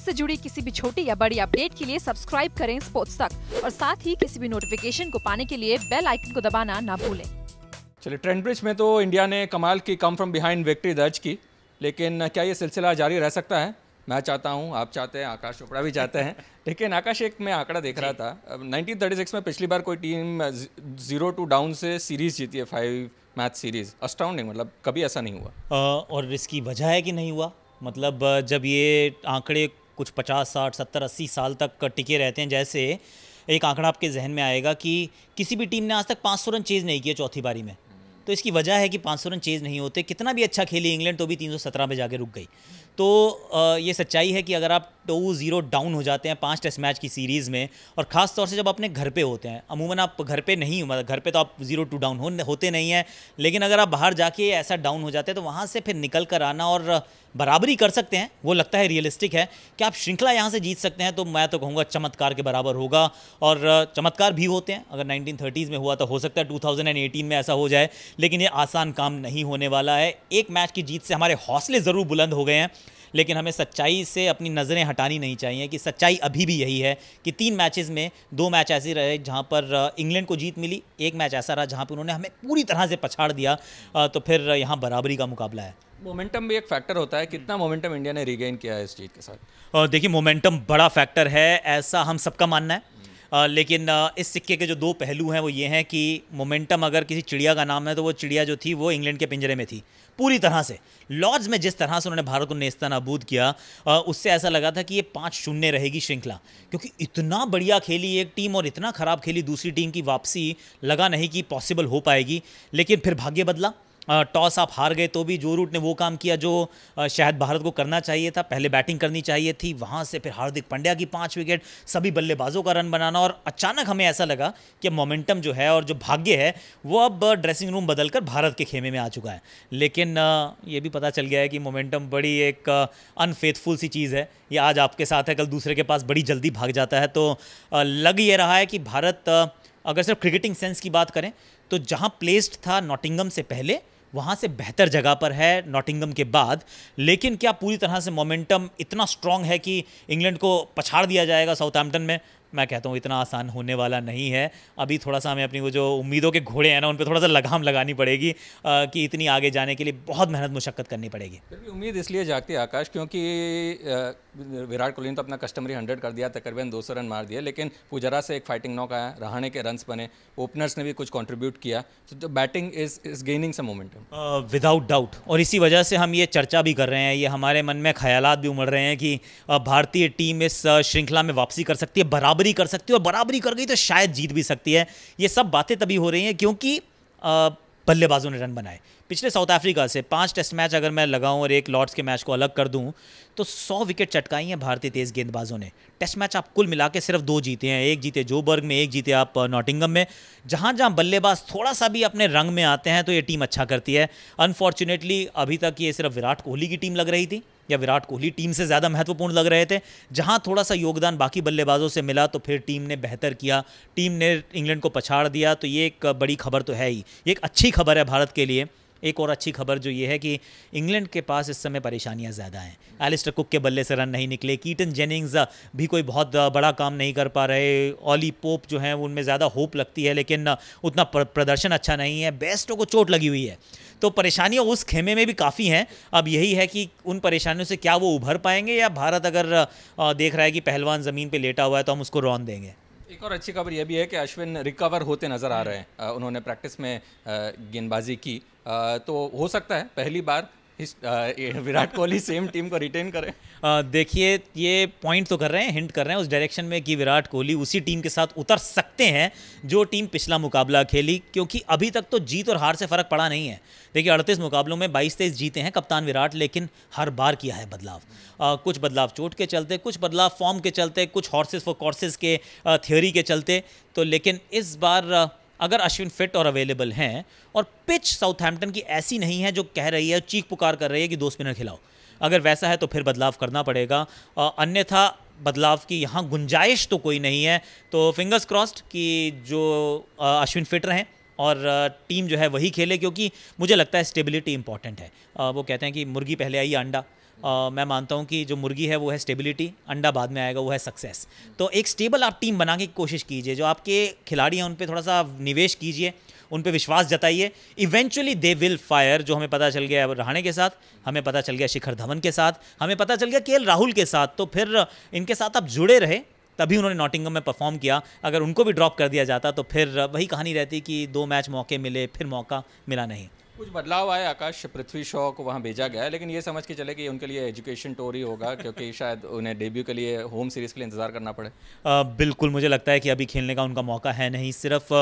Sports से जुड़ी किसी भी छोटी या बड़ी अपडेट के लिए सब्सक्राइब करें स्पोर्ट्स तक और साथ ही किसी भी नोटिफिकेशन को पाने के लिए बेल आइकन को दबाना ना भूलें चलिए ट्रेंड ब्रिज में तो इंडिया ने कमाल की कम फ्रॉम बिहाइंड विक्ट्री दर्ज की लेकिन क्या ये सिलसिला जारी रह सकता है मैं चाहता हूँ आप चाहते हैं आकाश चोपड़ा भी चाहते हैं लेकिन आकाश एक मैं आंकड़ा देख रहा था नाइनटीन में पिछली बार कोई टीम जीरो टू डाउन से सीरीज जीती है फाइव मैच सीरीज अस्टाउंडिंग मतलब कभी ऐसा नहीं हुआ और इसकी वजह है कि नहीं हुआ मतलब जब ये आंकड़े कुछ पचास साठ सत्तर अस्सी साल तक टिके रहते हैं जैसे एक आंकड़ा आपके जहन में आएगा कि किसी भी टीम ने आज तक पाँच सौ रन चेज़ नहीं किया चौथी बारी में तो इसकी वजह है कि पाँच सौ रन चेज़ नहीं होते कितना भी अच्छा खेली इंग्लैंड तो भी तीन सौ सत्रह में जाकर रुक गई तो ये सच्चाई है कि अगर आप टू ज़ीरो डाउन हो जाते हैं पांच टेस्ट मैच की सीरीज़ में और ख़ास तौर से जब अपने घर पे होते हैं अमूमन आप घर पे नहीं मतलब घर पे तो आप ज़ीरो टू डाउन हो, होते नहीं हैं लेकिन अगर आप बाहर जाके ऐसा डाउन हो जाते हैं तो वहाँ से फिर निकल कर आना और बराबरी कर सकते हैं वो लगता है रियलिस्टिक है कि आप श्रृंखला यहाँ से जीत सकते हैं तो मैं तो कहूँगा चमत्कार के बराबर होगा और चमत्कार भी होते हैं अगर नाइनटीन में हुआ तो हो सकता है टू में ऐसा हो जाए लेकिन ये आसान काम नहीं होने वाला है एक मैच की जीत से हमारे हौसले ज़रूर बुलंद हो गए हैं लेकिन हमें सच्चाई से अपनी नज़रें हटानी नहीं चाहिए कि सच्चाई अभी भी यही है कि तीन मैचेस में दो मैच ऐसे रहे जहाँ पर इंग्लैंड को जीत मिली एक मैच ऐसा रहा जहाँ पर उन्होंने हमें पूरी तरह से पछाड़ दिया तो फिर यहाँ बराबरी का मुकाबला है मोमेंटम भी एक फैक्टर होता है कितना मोमेंटम इंडिया ने रिगेन किया है इस चीज़ के साथ देखिए मोमेंटम बड़ा फैक्टर है ऐसा हम सबका मानना है आ, लेकिन इस सिक्के के जो दो पहलू हैं वो ये हैं कि मोमेंटम अगर किसी चिड़िया का नाम है तो वो चिड़िया जो थी वो इंग्लैंड के पिंजरे में थी पूरी तरह से लॉर्ड्स में जिस तरह से उन्होंने भारत को नेस्ता नबूद किया उससे ऐसा लगा था कि ये पाँच शून्य रहेगी श्रृंखला क्योंकि इतना बढ़िया खेली एक टीम और इतना ख़राब खेली दूसरी टीम की वापसी लगा नहीं कि पॉसिबल हो पाएगी लेकिन फिर भाग्य बदला टॉस आप हार गए तो भी जो रूट ने वो काम किया जो शायद भारत को करना चाहिए था पहले बैटिंग करनी चाहिए थी वहाँ से फिर हार्दिक पंड्या की पाँच विकेट सभी बल्लेबाजों का रन बनाना और अचानक हमें ऐसा लगा कि मोमेंटम जो है और जो भाग्य है वो अब ड्रेसिंग रूम बदलकर भारत के खेमे में आ चुका है लेकिन ये भी पता चल गया है कि मोमेंटम बड़ी एक अनफेथफुल सी चीज़ है ये आज आपके साथ है कल दूसरे के पास बड़ी जल्दी भाग जाता है तो लग ये रहा है कि भारत अगर सिर्फ क्रिकेटिंग सेंस की बात करें तो जहां प्लेस्ड था नॉटिंगम से पहले वहाँ से बेहतर जगह पर है नॉटिंगम के बाद लेकिन क्या पूरी तरह से मोमेंटम इतना स्ट्रांग है कि इंग्लैंड को पछाड़ दिया जाएगा साउथ में मैं कहता हूँ इतना आसान होने वाला नहीं है अभी थोड़ा सा हमें अपनी वो जो उम्मीदों के घोड़े हैं ना उन पर थोड़ा सा लगाम लगानी पड़ेगी आ, कि इतनी आगे जाने के लिए बहुत मेहनत मुशक्क़त करनी पड़ेगी उम्मीद इसलिए जागती है आकाश क्योंकि विराट कोहली ने तो अपना कस्टमरी हंड्रेड कर दिया तकरीबन दो सौ रन मार दिया लेकिन पुजरा से एक फाइटिंग नॉक आया रहाने के रन बने ओपनर्स ने भी कुछ कॉन्ट्रीब्यूट किया तो batting is is gaining some momentum without doubt और इसी वजह से हम ये चर्चा भी कर रहे हैं ये हमारे मन में ख्याल भी उमड़ रहे हैं कि भारतीय टीम इस श्रृंखला में वापसी कर सकती है बराबर बराबरी कर सकती है और बराबरी कर गई तो शायद जीत भी सकती है ये सब बातें तभी हो रही हैं क्योंकि बल्लेबाजों ने रन बनाए पिछले साउथ अफ्रीका से पांच टेस्ट मैच अगर मैं लगाऊं और एक लॉर्ड्स के मैच को अलग कर दूं तो सौ विकेट चटकाई हैं भारतीय तेज गेंदबाजों ने टेस्ट मैच आप कुल मिला के सिर्फ दो जीते हैं एक जीते जोबर्ग में एक जीते आप नॉटिंगम में जहां जहां बल्लेबाज थोड़ा सा भी अपने रंग में आते हैं तो ये टीम अच्छा करती है अनफॉर्चुनेटली अभी तक ये सिर्फ विराट कोहली की टीम लग रही थी या विराट कोहली टीम से ज़्यादा महत्वपूर्ण लग रहे थे जहाँ थोड़ा सा योगदान बाकी बल्लेबाजों से मिला तो फिर टीम ने बेहतर किया टीम ने इंग्लैंड को पछाड़ दिया तो ये एक बड़ी खबर तो है ही ये एक अच्छी खबर है भारत के लिए एक और अच्छी खबर जो ये है कि इंग्लैंड के पास इस समय परेशानियां ज़्यादा हैं एलिस्टर कुक के बल्ले से रन नहीं निकले कीटन जेनिंग्स भी कोई बहुत बड़ा काम नहीं कर पा रहे ऑली पोप जो हैं उनमें ज़्यादा होप लगती है लेकिन उतना प्रदर्शन अच्छा नहीं है बेस्टों तो को चोट लगी हुई है तो परेशानियाँ उस खेमे में भी काफ़ी हैं अब यही है कि उन परेशानियों से क्या वो उभर पाएंगे या भारत अगर देख रहा है कि पहलवान ज़मीन पर लेटा हुआ है तो हम उसको रौन देंगे एक और अच्छी खबर यह भी है कि अश्विन रिकवर होते नज़र आ रहे हैं उन्होंने प्रैक्टिस में गेंदबाजी की तो हो सकता है पहली बार विराट कोहली सेम टीम को रिटेन करें देखिए ये पॉइंट तो कर रहे हैं हिंट कर रहे हैं उस डायरेक्शन में कि विराट कोहली उसी टीम के साथ उतर सकते हैं जो टीम पिछला मुकाबला खेली क्योंकि अभी तक तो जीत और हार से फर्क पड़ा नहीं है देखिए अड़तीस मुकाबलों में बाईस तेईस जीते हैं कप्तान विराट लेकिन हर बार किया है बदलाव आ, कुछ बदलाव चोट के चलते कुछ बदलाव फॉर्म के चलते कुछ हॉर्सेस फॉर कोर्सेज के थियोरी के चलते तो लेकिन इस बार अगर अश्विन फिट और अवेलेबल हैं और पिच साउथहैम्पटन की ऐसी नहीं है जो कह रही है चीख पुकार कर रही है कि दो स्पिनर खिलाओ अगर वैसा है तो फिर बदलाव करना पड़ेगा अन्यथा बदलाव की यहाँ गुंजाइश तो कोई नहीं है तो फिंगर्स क्रॉस्ड कि जो अश्विन फिट रहें और टीम जो है वही खेले क्योंकि मुझे लगता है स्टेबिलिटी इंपॉर्टेंट है वो कहते हैं कि मुर्गी पहले आई अंडा Uh, मैं मानता हूँ कि जो मुर्गी है वो है स्टेबिलिटी अंडा बाद में आएगा वो है सक्सेस तो एक स्टेबल आप टीम बनाने की कोशिश कीजिए जो आपके खिलाड़ी हैं उन पर थोड़ा सा निवेश कीजिए उन पर विश्वास जताइए इवेंचुअली दे विल फायर जो हमें पता चल गया अब रहाणे के साथ हमें पता चल गया शिखर धवन के साथ हमें पता चल गया के राहुल के साथ तो फिर इनके साथ आप जुड़े रहे तभी उन्होंने नॉटिंगम में परफॉर्म किया अगर उनको भी ड्रॉप कर दिया जाता तो फिर वही कहानी रहती कि दो मैच मौके मिले फिर मौका मिला नहीं कुछ बदलाव आए आकाश पृथ्वी शॉ को वहाँ भेजा गया लेकिन ये समझ के चले कि उनके लिए एजुकेशन टोर ही होगा क्योंकि शायद उन्हें डेब्यू के लिए होम सीरीज़ के लिए इंतज़ार करना पड़े आ, बिल्कुल मुझे लगता है कि अभी खेलने का उनका मौका है नहीं सिर्फ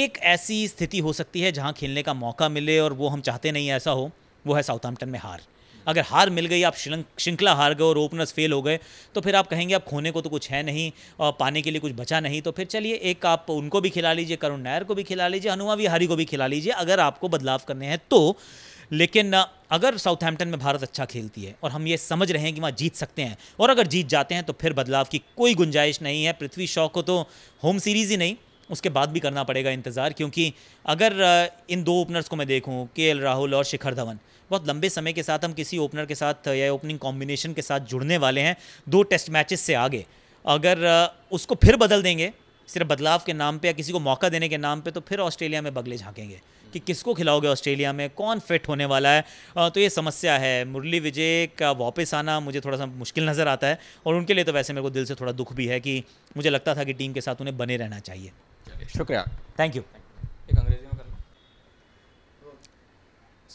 एक ऐसी स्थिति हो सकती है जहाँ खेलने का मौका मिले और वो हम चाहते नहीं ऐसा हो वो है साउथ में हार अगर हार मिल गई आप श्रृंखला हार गए और ओपनर्स फेल हो गए तो फिर आप कहेंगे आप खोने को तो कुछ है नहीं और पाने के लिए कुछ बचा नहीं तो फिर चलिए एक आप उनको भी खिला लीजिए करुण नायर को भी खिला लीजिए हनुमा विहारी को भी खिला लीजिए अगर आपको बदलाव करने हैं तो लेकिन अगर साउथहैम्पटन में भारत अच्छा खेलती है और हम ये समझ रहे हैं कि वहाँ जीत सकते हैं और अगर जीत जाते हैं तो फिर बदलाव की कोई गुंजाइश नहीं है पृथ्वी शॉ को तो होम सीरीज़ ही नहीं उसके बाद भी करना पड़ेगा इंतज़ार क्योंकि अगर इन दो ओपनर्स को मैं देखूं के राहुल और शिखर धवन बहुत लंबे समय के साथ हम किसी ओपनर के साथ या ओपनिंग कॉम्बिनेशन के साथ जुड़ने वाले हैं दो टेस्ट मैचेस से आगे अगर उसको फिर बदल देंगे सिर्फ बदलाव के नाम पे या किसी को मौका देने के नाम पे तो फिर ऑस्ट्रेलिया में बगले झांकेंगे कि किसको खिलाओगे ऑस्ट्रेलिया में कौन फिट होने वाला है तो ये समस्या है मुरली विजय का वापस आना मुझे थोड़ा सा मुश्किल नज़र आता है और उनके लिए तो वैसे मेरे को दिल से थोड़ा दुख भी है कि मुझे लगता था कि टीम के साथ उन्हें बने रहना चाहिए शुक्रिया thank you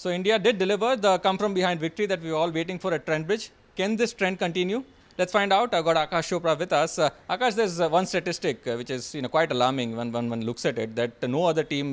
So India did deliver the come from behind victory that we were all waiting for at Trent Bridge. Can this trend continue? Let's find out. I've got Akash Chopra with us. Uh, Akash, there's uh, one statistic uh, which is you know quite alarming when one, looks at it that no other team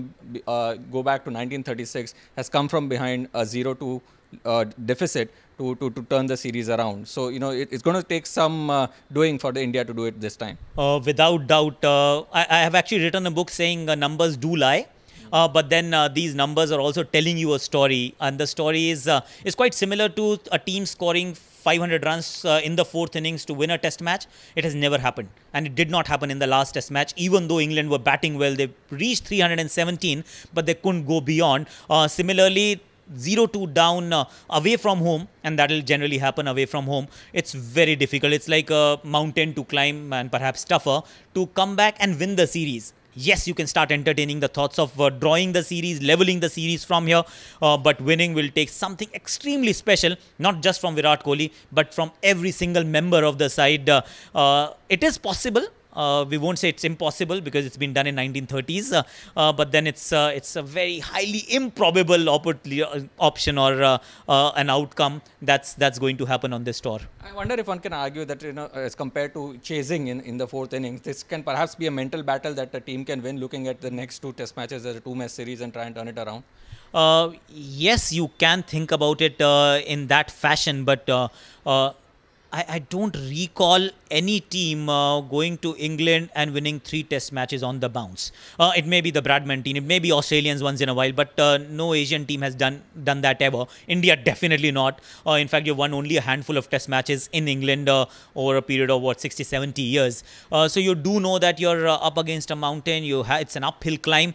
uh, go back to 1936 has come from behind a 0 to uh, deficit to, to, to turn the series around. So, you know, it, it's going to take some uh, doing for the India to do it this time. Uh, without doubt. Uh, I, I, have actually written a book saying uh, numbers do lie. Uh, but then uh, these numbers are also telling you a story, and the story is uh, is quite similar to a team scoring 500 runs uh, in the fourth innings to win a Test match. It has never happened, and it did not happen in the last Test match. Even though England were batting well, they reached 317, but they couldn't go beyond. Uh, similarly. 0-2 down uh, away from home and that'll generally happen away from home it's very difficult it's like a mountain to climb and perhaps tougher to come back and win the series yes, you can start entertaining the thoughts of uh, drawing the series, leveling the series from here. Uh, but winning will take something extremely special, not just from Virat Kohli, but from every single member of the side. Uh, uh it is possible. Uh, we won't say it's impossible because it's been done in 1930s, uh, uh, but then it's it's a very highly improbable option or an outcome that's that's going to happen on this tour. I wonder if one can argue that you know as compared to chasing in, in the fourth innings, this can perhaps be a mental battle that a team can win looking at the next two test matches as a two match series and try and turn it around. Uh, yes, you can think about it uh, in that fashion, but uh, I, I don't recall any team uh, going to England and winning three test matches on the bounce. Uh, it may be the Bradman team, it may be Australians once in a while, but uh, no Asian team has done done that ever. India definitely not. Uh, in fact, you've won only a handful of test matches in England uh, over a period of what 60, 70 years. Uh, so you do know that you're up against a mountain. You ha- it's an uphill climb.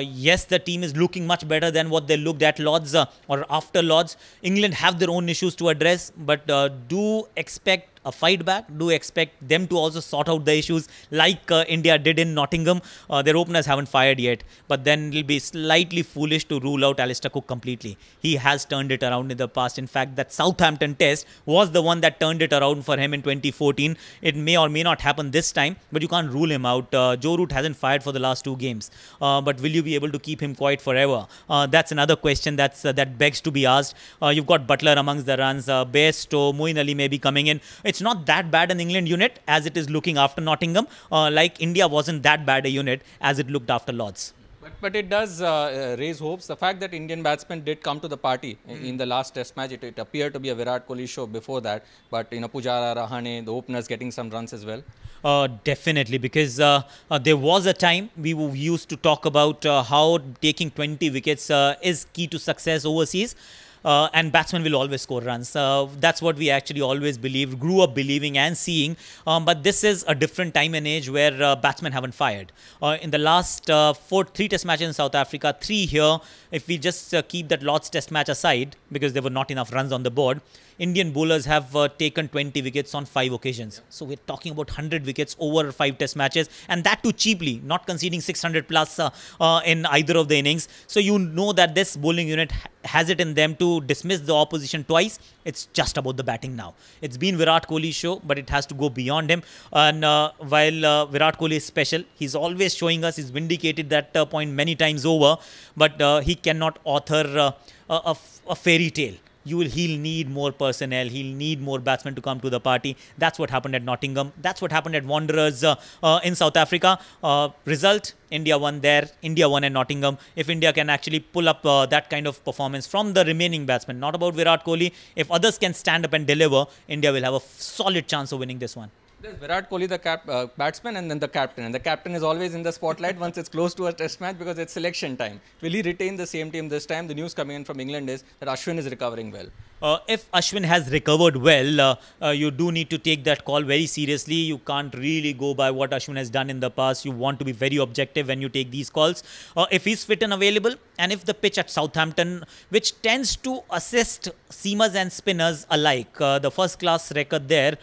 yes, the team is looking much better than what they looked at Lords or after Lords. England have their own issues to address, but do expect a fight back. Do expect them to also sort out the issues like uh, India did in Nottingham. Uh, their openers haven't fired yet, but then it'll be slightly foolish to rule out Alistair Cook completely. He has turned it around in the past. In fact, that Southampton test was the one that turned it around for him in 2014. It may or may not happen this time, but you can't rule him out. Uh, Joe Root hasn't fired for the last two games, uh, but will you be able to keep him quiet forever? Uh, that's another question that's uh, that begs to be asked. you've got Butler amongst the runs. Uh, Bairstow, Moin Ali may be coming in it's not that bad an England unit as it is looking after Nottingham, uh, like India wasn't that bad a unit as it looked after Lords. But, but it does uh, uh raise hopes. The fact that Indian batsmen did come to the party mm. in hmm. the last Test match, it, it, appeared to be a Virat Kohli show before that. But you know, Pujara, Rahane, the openers getting some runs as well. Uh, definitely, because uh, uh, there was a time we used to talk about uh, how taking 20 wickets uh, is key to success overseas uh, and batsmen will always score runs. Uh, that's what we actually always believed, grew up believing and seeing. Um, but this is a different time and age where uh, batsmen haven't fired. Uh, in the last uh, four, three test matches in South Africa, three here, if we just uh, keep that Lords test match aside, because there were not enough runs on the board, Indian bowlers have uh, taken 20 wickets on five occasions. Yeah. So we're talking about 100 wickets over five test matches, and that too cheaply, not conceding 600 plus uh, uh, in either of the innings. So you know that this bowling unit has it in them to dismiss the opposition twice. It's just about the batting now. It's been Virat Kohli's show, but it has to go beyond him. And uh, while uh, Virat Kohli is special, he's always showing us, he's vindicated that uh, point many times over, but he cannot author a fairy tale you will he'll need more personnel he'll need more batsmen to come to the party that's what happened at Nottingham that's what happened at Wanderers uh, uh, in South Africa uh, result India won there India won at Nottingham if India can actually pull up uh, that kind of performance from the remaining batsmen not about Virat Kohli if others can stand up and deliver India will have a solid chance of winning this one there's Virat Kohli, the cap, uh, batsman, and then the captain. And the captain is always in the spotlight once it's close to a test match because it's selection time. Will he retain the same team this time? The news coming in from England is that Ashwin is recovering well. Uh, if Ashwin has recovered well, uh, uh you do need to take that call very seriously. You can't really go by what Ashwin has done in the past. You want to be very objective when you take these calls. Uh, if he's fit and available, and if the pitch at Southampton, which tends to assist seamers and spinners alike, uh, the first class record there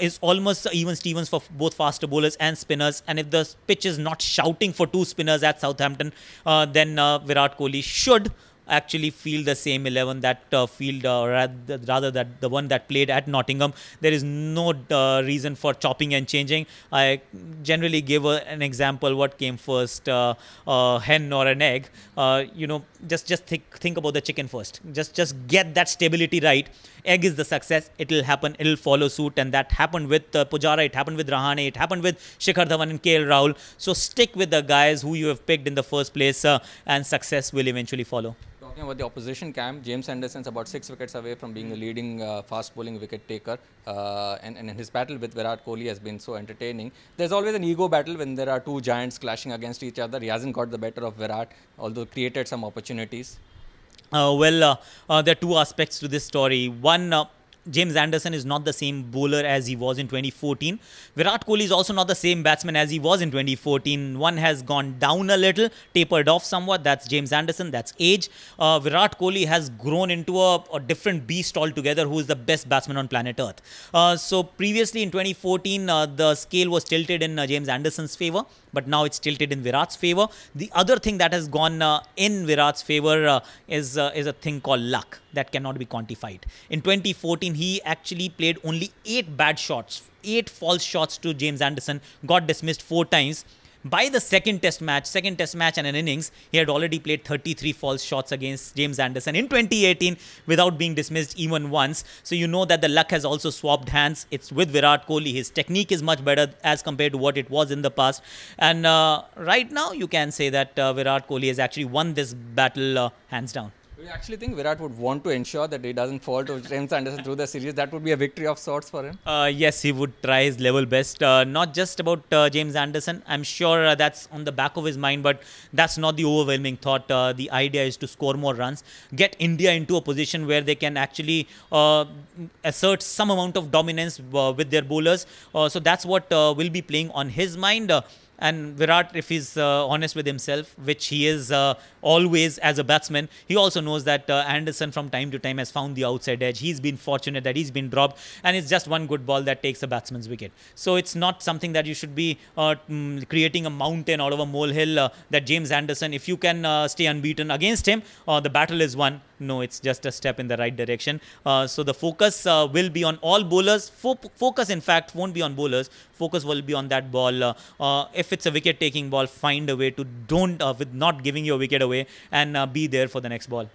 is almost Steven Stevens for both faster bowlers and spinners. And if the pitch is not shouting for two spinners at Southampton, uh, then uh, Virat Kohli should actually field the same 11 that uh, field uh, rather that the one that played at Nottingham. There is no uh, reason for chopping and changing. I generally give a, an example what came first, uh, uh hen or an egg. Uh, you know, just just think think about the chicken first. Just just get that stability right. Egg is the success. It'll happen. It'll follow suit, and that happened with uh, Pujara. It happened with Rahane. It happened with Shikhar Dhawan and KL Rahul. So stick with the guys who you have picked in the first place, uh, and success will eventually follow. Talking about the opposition camp, James Anderson is about six wickets away from being the leading uh, fast bowling wicket taker, uh, and, and his battle with Virat Kohli has been so entertaining. There's always an ego battle when there are two giants clashing against each other. He hasn't got the better of Virat, although created some opportunities. Uh, well, uh, uh, there are two aspects to this story. One, uh, James Anderson is not the same bowler as he was in 2014. Virat Kohli is also not the same batsman as he was in 2014. One has gone down a little, tapered off somewhat. That's James Anderson. That's age. Uh, Virat Kohli has grown into a, a, different beast altogether, who is the best batsman on planet Earth. Uh, so previously in 2014, uh, the scale was tilted in uh, James Anderson's favor but now it's tilted in Virat's favor. The other thing that has gone uh, in Virat's favor uh, is uh, is a thing called luck that cannot be quantified. In 2014, he actually played only eight bad shots, eight false shots to James Anderson, got dismissed four times by the second test match, second test match and an innings, he had already played 33 false shots against James Anderson in 2018 without being dismissed even once. So you know that the luck has also swapped hands. It's with Virat Kohli. His technique is much better as compared to what it was in the past. And uh, right now, you can say that uh, Virat Kohli has actually won this battle uh, hands down. Do you actually think Virat would want to ensure that he doesn't fall to James Anderson through the series? That would be a victory of sorts for him. Uh, yes, he would try his level best. Uh, not just about uh, James Anderson. I'm sure uh, that's on the back of his mind, but that's not the overwhelming thought. Uh, the idea is to score more runs, get India into a position where they can actually uh, assert some amount of dominance with their bowlers. so that's what will be playing on his mind and Virat, if he's uh, honest with himself, which he is uh, always as a batsman, he also knows that uh, Anderson from time to time has found the outside edge. He's been fortunate that he's been dropped, and it's just one good ball that takes a batsman's wicket. So it's not something that you should be uh, mm, creating a mountain out of a molehill. Uh, that James Anderson, if you can uh, stay unbeaten against him, the battle is won. No, it's just a step in the right direction. Uh, so the focus uh, will be on all bowlers. Fo focus, in fact, won't be on bowlers. Focus will be on that ball. Uh, uh if it's a wicket-taking ball, find a way to don't uh, with not giving your wicket away and uh, be there for the next ball.